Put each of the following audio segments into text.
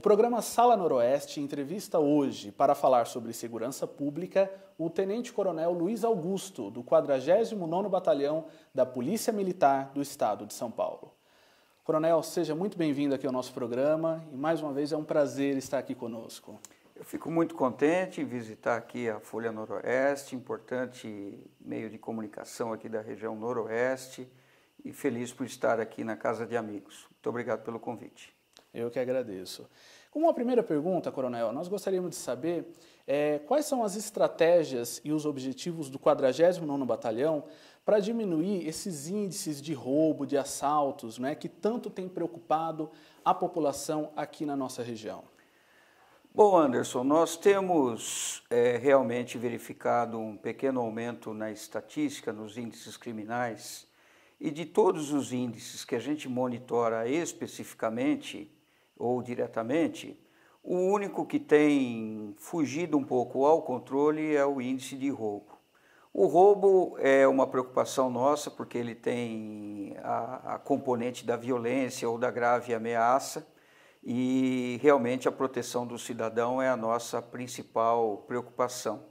O programa Sala Noroeste entrevista hoje, para falar sobre segurança pública, o tenente-coronel Luiz Augusto, do 49º Batalhão da Polícia Militar do Estado de São Paulo. Coronel, seja muito bem-vindo aqui ao nosso programa e mais uma vez é um prazer estar aqui conosco. Eu fico muito contente em visitar aqui a Folha Noroeste, importante meio de comunicação aqui da região Noroeste, e feliz por estar aqui na Casa de Amigos. Muito obrigado pelo convite. Eu que agradeço. Como uma primeira pergunta, Coronel, nós gostaríamos de saber é, quais são as estratégias e os objetivos do 49º Batalhão para diminuir esses índices de roubo, de assaltos, né, que tanto tem preocupado a população aqui na nossa região. Bom, Anderson, nós temos é, realmente verificado um pequeno aumento na estatística, nos índices criminais, e de todos os índices que a gente monitora especificamente, ou diretamente, o único que tem fugido um pouco ao controle é o índice de roubo. O roubo é uma preocupação nossa porque ele tem a, a componente da violência ou da grave ameaça e realmente a proteção do cidadão é a nossa principal preocupação.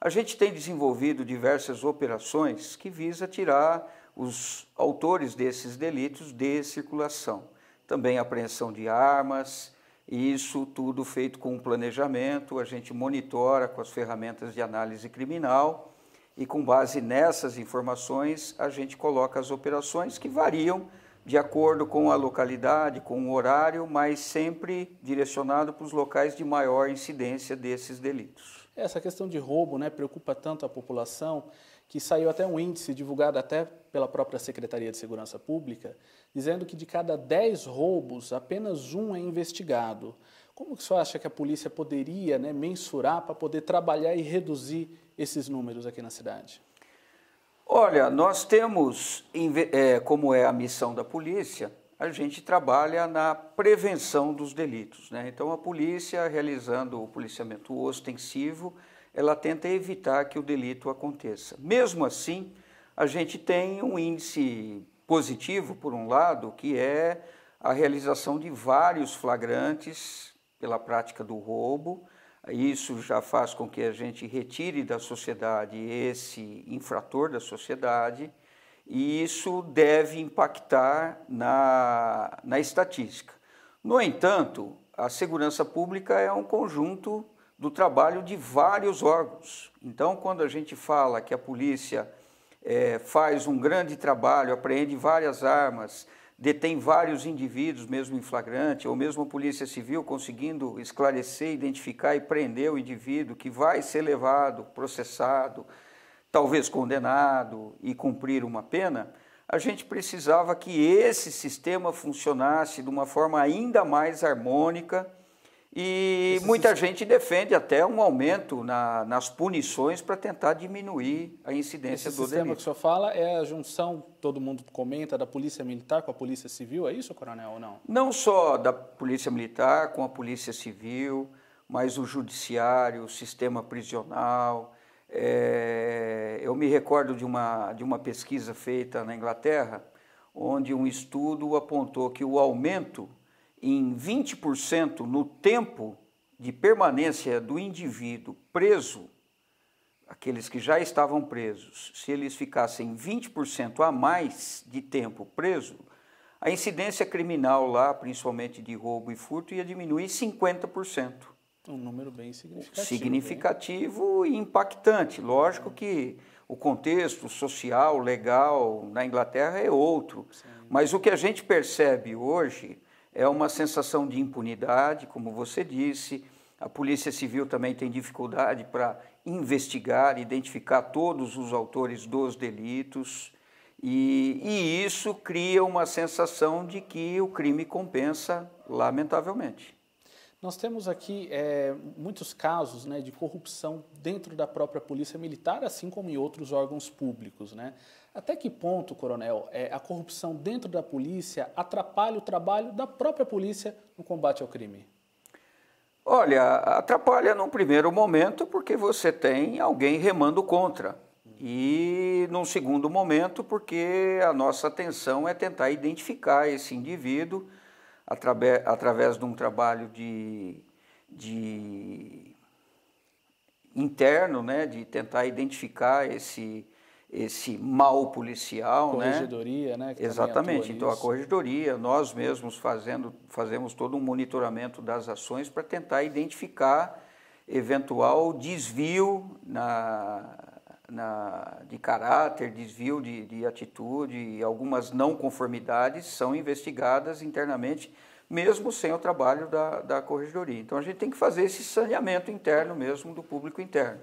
A gente tem desenvolvido diversas operações que visa tirar os autores desses delitos de circulação também apreensão de armas, e isso tudo feito com um planejamento, a gente monitora com as ferramentas de análise criminal e com base nessas informações a gente coloca as operações que variam de acordo com a localidade, com o horário, mas sempre direcionado para os locais de maior incidência desses delitos. Essa questão de roubo né, preocupa tanto a população que saiu até um índice divulgado até pela própria Secretaria de Segurança Pública, dizendo que de cada 10 roubos, apenas um é investigado. Como que o senhor acha que a polícia poderia né, mensurar para poder trabalhar e reduzir esses números aqui na cidade? Olha, nós temos, é, como é a missão da polícia, a gente trabalha na prevenção dos delitos. Né? Então, a polícia realizando o policiamento ostensivo, ela tenta evitar que o delito aconteça. Mesmo assim, a gente tem um índice positivo, por um lado, que é a realização de vários flagrantes pela prática do roubo. Isso já faz com que a gente retire da sociedade esse infrator da sociedade, e isso deve impactar na, na estatística. No entanto, a segurança pública é um conjunto do trabalho de vários órgãos. Então, quando a gente fala que a polícia é, faz um grande trabalho, apreende várias armas, detém vários indivíduos, mesmo em flagrante, ou mesmo a Polícia Civil conseguindo esclarecer, identificar e prender o indivíduo que vai ser levado, processado, talvez condenado e cumprir uma pena, a gente precisava que esse sistema funcionasse de uma forma ainda mais harmônica e Esse muita sistema... gente defende até um aumento na, nas punições para tentar diminuir a incidência Esse do sistema que o senhor fala é a junção, todo mundo comenta, da polícia militar com a polícia civil, é isso, coronel, ou não? Não só da polícia militar com a polícia civil, mas o judiciário, o sistema prisional. É, eu me recordo de uma, de uma pesquisa feita na Inglaterra, onde um estudo apontou que o aumento em 20% no tempo de permanência do indivíduo preso, aqueles que já estavam presos, se eles ficassem 20% a mais de tempo preso, a incidência criminal lá, principalmente de roubo e furto, ia diminuir 50%. Um número bem significativo. Significativo e impactante. Lógico é. que o contexto social, legal na Inglaterra é outro. Sim. Mas o que a gente percebe hoje é uma sensação de impunidade, como você disse. A Polícia Civil também tem dificuldade para investigar, identificar todos os autores dos delitos. E, e, isso cria uma sensação de que o crime compensa, lamentavelmente. Nós temos aqui é, muitos casos né, de corrupção dentro da própria Polícia Militar, assim como em outros órgãos públicos. Né? Até que ponto, coronel, é, a corrupção dentro da polícia atrapalha o trabalho da própria polícia no combate ao crime? Olha, atrapalha num primeiro momento porque você tem alguém remando contra. E num segundo momento, porque a nossa atenção é tentar identificar esse indivíduo através, através de um trabalho de, de interno, né, de tentar identificar esse, esse mal policial, né? corregedoria, né? né Exatamente. Então a corregedoria, nós mesmos fazendo, fazemos todo um monitoramento das ações para tentar identificar eventual desvio na, na, de caráter, desvio de, de atitude e algumas não conformidades são investigadas internamente, mesmo sem o trabalho da, da corregedoria. Então a gente tem que fazer esse saneamento interno mesmo do público interno.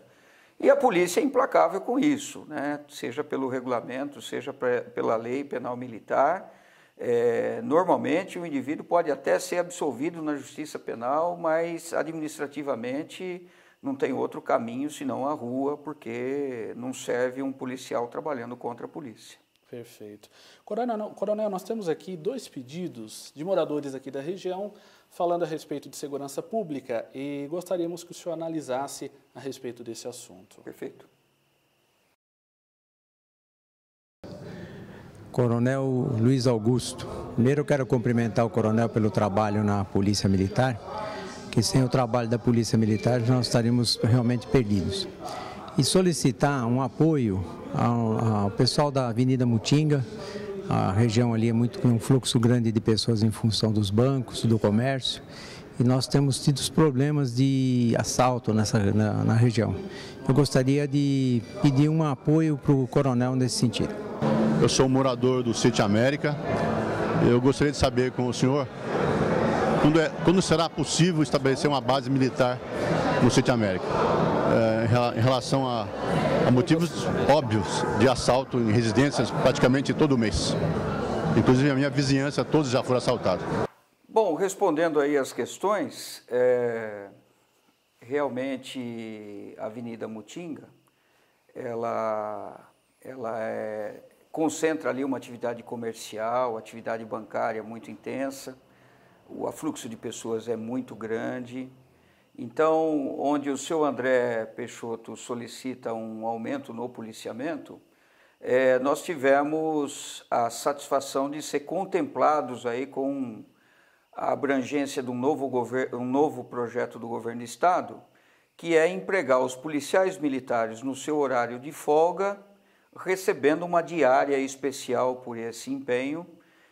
E a polícia é implacável com isso, né? seja pelo regulamento, seja pela lei penal militar. É, normalmente o indivíduo pode até ser absolvido na justiça penal, mas administrativamente não tem outro caminho senão a rua, porque não serve um policial trabalhando contra a polícia. Perfeito. Coronel, coronel, nós temos aqui dois pedidos de moradores aqui da região falando a respeito de segurança pública e gostaríamos que o senhor analisasse a respeito desse assunto. Perfeito. Coronel Luiz Augusto. Primeiro eu quero cumprimentar o coronel pelo trabalho na Polícia Militar, que sem o trabalho da Polícia Militar nós estaríamos realmente perdidos e solicitar um apoio ao, ao pessoal da Avenida Mutinga. A região ali é muito com um fluxo grande de pessoas em função dos bancos, do comércio, e nós temos tido os problemas de assalto nessa, na, na região. Eu gostaria de pedir um apoio para o coronel nesse sentido. Eu sou morador do Sítio América. Eu gostaria de saber com o senhor quando, é, quando será possível estabelecer uma base militar no Sítio América é, em relação a, a motivos óbvios de assalto em residências praticamente todo mês. Inclusive a minha vizinhança, todos já foram assaltados. Bom, respondendo aí as questões, é, realmente a Avenida Mutinga, ela, ela é, concentra ali uma atividade comercial, atividade bancária muito intensa, o afluxo de pessoas é muito grande, então, onde o seu André Peixoto solicita um aumento no policiamento, é, nós tivemos a satisfação de ser contemplados aí com a abrangência de um novo, um novo projeto do governo do Estado, que é empregar os policiais militares no seu horário de folga, recebendo uma diária especial por esse empenho,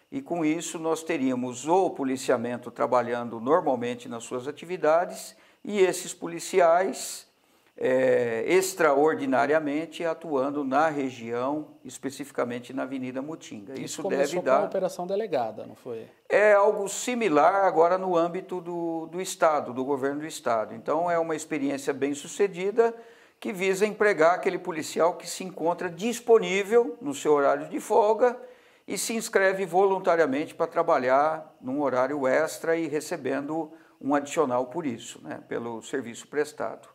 e com isso nós teríamos o policiamento trabalhando normalmente nas suas atividades e esses policiais, é, extraordinariamente atuando na região, especificamente na Avenida Mutinga. Isso, Isso deve dar. Com a operação delegada, não foi? É algo similar agora no âmbito do, do Estado, do governo do Estado. Então, é uma experiência bem sucedida que visa empregar aquele policial que se encontra disponível no seu horário de folga e se inscreve voluntariamente para trabalhar num horário extra e recebendo um adicional por isso, né, pelo serviço prestado.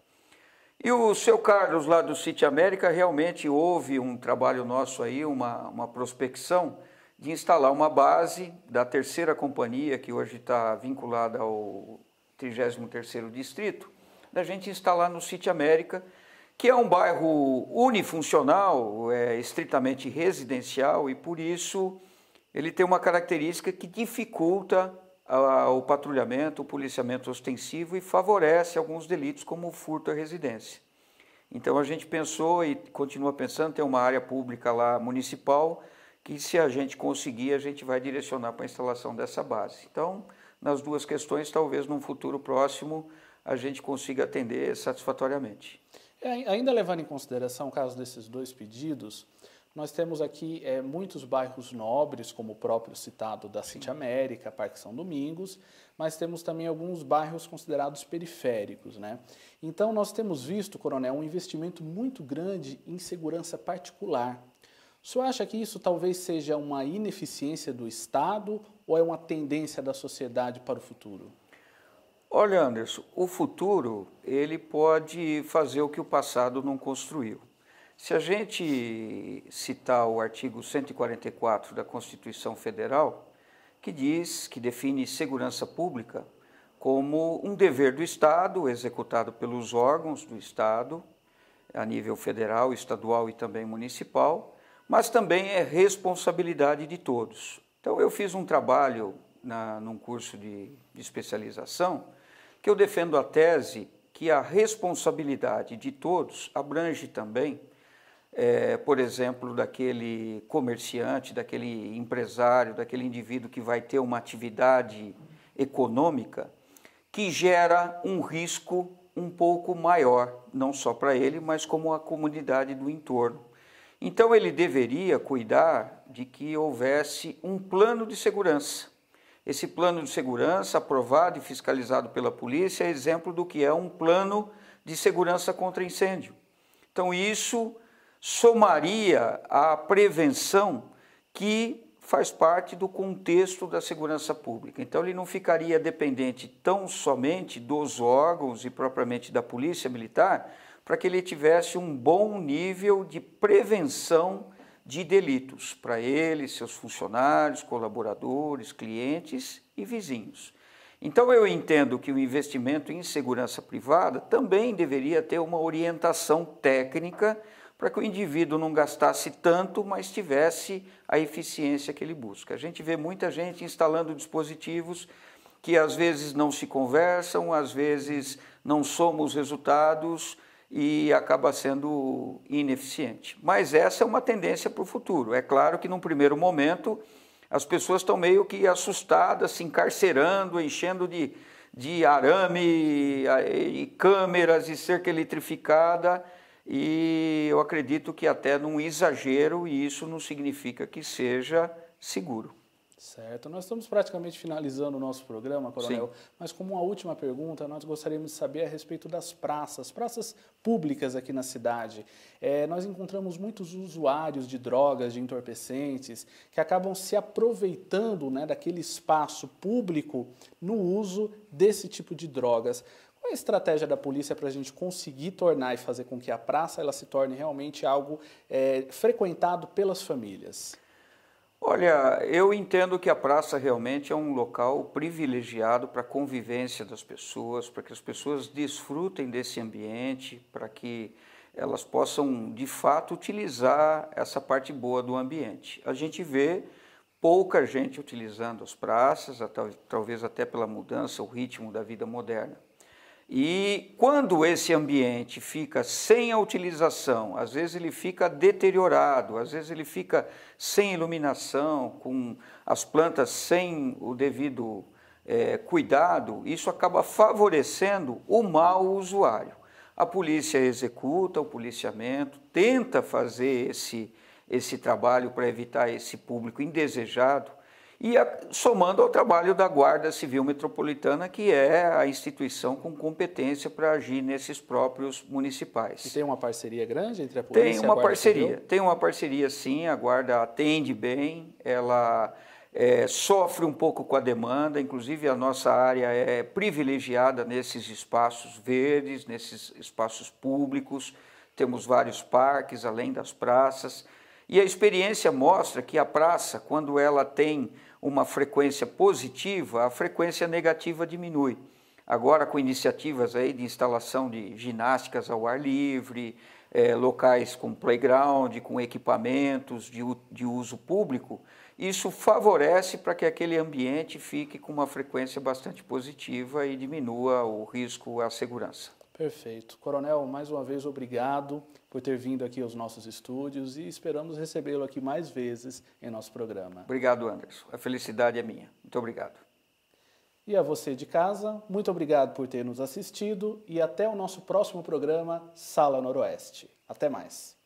E o seu Carlos lá do City América, realmente houve um trabalho nosso aí, uma, uma prospecção de instalar uma base da terceira companhia, que hoje está vinculada ao 33º Distrito, da gente instalar no City América, que é um bairro unifuncional, é estritamente residencial e por isso ele tem uma característica que dificulta o patrulhamento, o policiamento ostensivo e favorece alguns delitos como o furto à residência. Então a gente pensou e continua pensando, tem uma área pública lá municipal que se a gente conseguir, a gente vai direcionar para a instalação dessa base. Então, nas duas questões, talvez num futuro próximo a gente consiga atender satisfatoriamente. É, ainda levando em consideração o caso desses dois pedidos, nós temos aqui é, muitos bairros nobres, como o próprio citado da Cintia América, Parque São Domingos, mas temos também alguns bairros considerados periféricos. Né? Então, nós temos visto, Coronel, um investimento muito grande em segurança particular. O senhor acha que isso talvez seja uma ineficiência do Estado ou é uma tendência da sociedade para o futuro? Olha, Anderson, o futuro ele pode fazer o que o passado não construiu. Se a gente citar o artigo 144 da Constituição Federal, que diz que define segurança pública como um dever do Estado executado pelos órgãos do Estado a nível federal, estadual e também municipal, mas também é responsabilidade de todos. Então eu fiz um trabalho na, num curso de, de especialização que eu defendo a tese que a responsabilidade de todos abrange também é, por exemplo, daquele comerciante, daquele empresário, daquele indivíduo que vai ter uma atividade econômica que gera um risco um pouco maior, não só para ele, mas como a comunidade do entorno. Então ele deveria cuidar de que houvesse um plano de segurança. Esse plano de segurança, aprovado e fiscalizado pela polícia, é exemplo do que é um plano de segurança contra incêndio. Então isso somaria à prevenção que faz parte do contexto da segurança pública. Então, ele não ficaria dependente tão somente dos órgãos e propriamente da polícia militar para que ele tivesse um bom nível de prevenção de delitos para ele, seus funcionários, colaboradores, clientes e vizinhos. Então, eu entendo que o investimento em segurança privada também deveria ter uma orientação técnica para que o indivíduo não gastasse tanto, mas tivesse a eficiência que ele busca. A gente vê muita gente instalando dispositivos que às vezes não se conversam, às vezes não somam os resultados e acaba sendo ineficiente. Mas essa é uma tendência para o futuro. É claro que num primeiro momento as pessoas estão meio que assustadas, se encarcerando, enchendo de, de arame eh, e câmeras e cerca eletrificada e eu acredito que até num exagero, e isso não significa que seja seguro. Certo. Nós estamos praticamente finalizando o nosso programa, Coronel, Sim. mas como uma última pergunta, nós gostaríamos de saber a respeito das praças, praças públicas aqui na cidade. É, nós encontramos muitos usuários de drogas, de entorpecentes, que acabam se aproveitando né, daquele espaço público no uso desse tipo de drogas. Qual é a estratégia da polícia para a gente conseguir tornar e fazer com que a praça ela se torne realmente algo é, frequentado pelas famílias? Olha, eu entendo que a praça realmente é um local privilegiado para a convivência das pessoas, para que as pessoas desfrutem desse ambiente, para que elas possam de fato utilizar essa parte boa do ambiente. A gente vê pouca gente utilizando as praças, talvez até pela mudança, o ritmo da vida moderna. E quando esse ambiente fica sem a utilização, às vezes ele fica deteriorado, às vezes ele fica sem iluminação, com as plantas sem o devido é, cuidado, isso acaba favorecendo o mau usuário. A polícia executa o policiamento, tenta fazer esse, esse trabalho para evitar esse público indesejado, e a, somando ao trabalho da Guarda Civil Metropolitana, que é a instituição com competência para agir nesses próprios municipais. E tem uma parceria grande entre a polícia tem e a Guarda Tem uma parceria, Civil? tem uma parceria sim, a Guarda atende bem, ela é, sofre um pouco com a demanda, inclusive a nossa área é privilegiada nesses espaços verdes, nesses espaços públicos, temos vários parques além das praças, e a experiência mostra que a praça, quando ela tem uma frequência positiva, a frequência negativa diminui. Agora, com iniciativas aí de instalação de ginásticas ao ar livre, é, locais com playground, com equipamentos de, de uso público, isso favorece para que aquele ambiente fique com uma frequência bastante positiva e diminua o risco à segurança. Perfeito. Coronel, mais uma vez, obrigado por ter vindo aqui aos nossos estúdios e esperamos recebê-lo aqui mais vezes em nosso programa. Obrigado, Anderson. A felicidade é minha. Muito obrigado. E a você de casa, muito obrigado por ter nos assistido e até o nosso próximo programa Sala Noroeste. Até mais.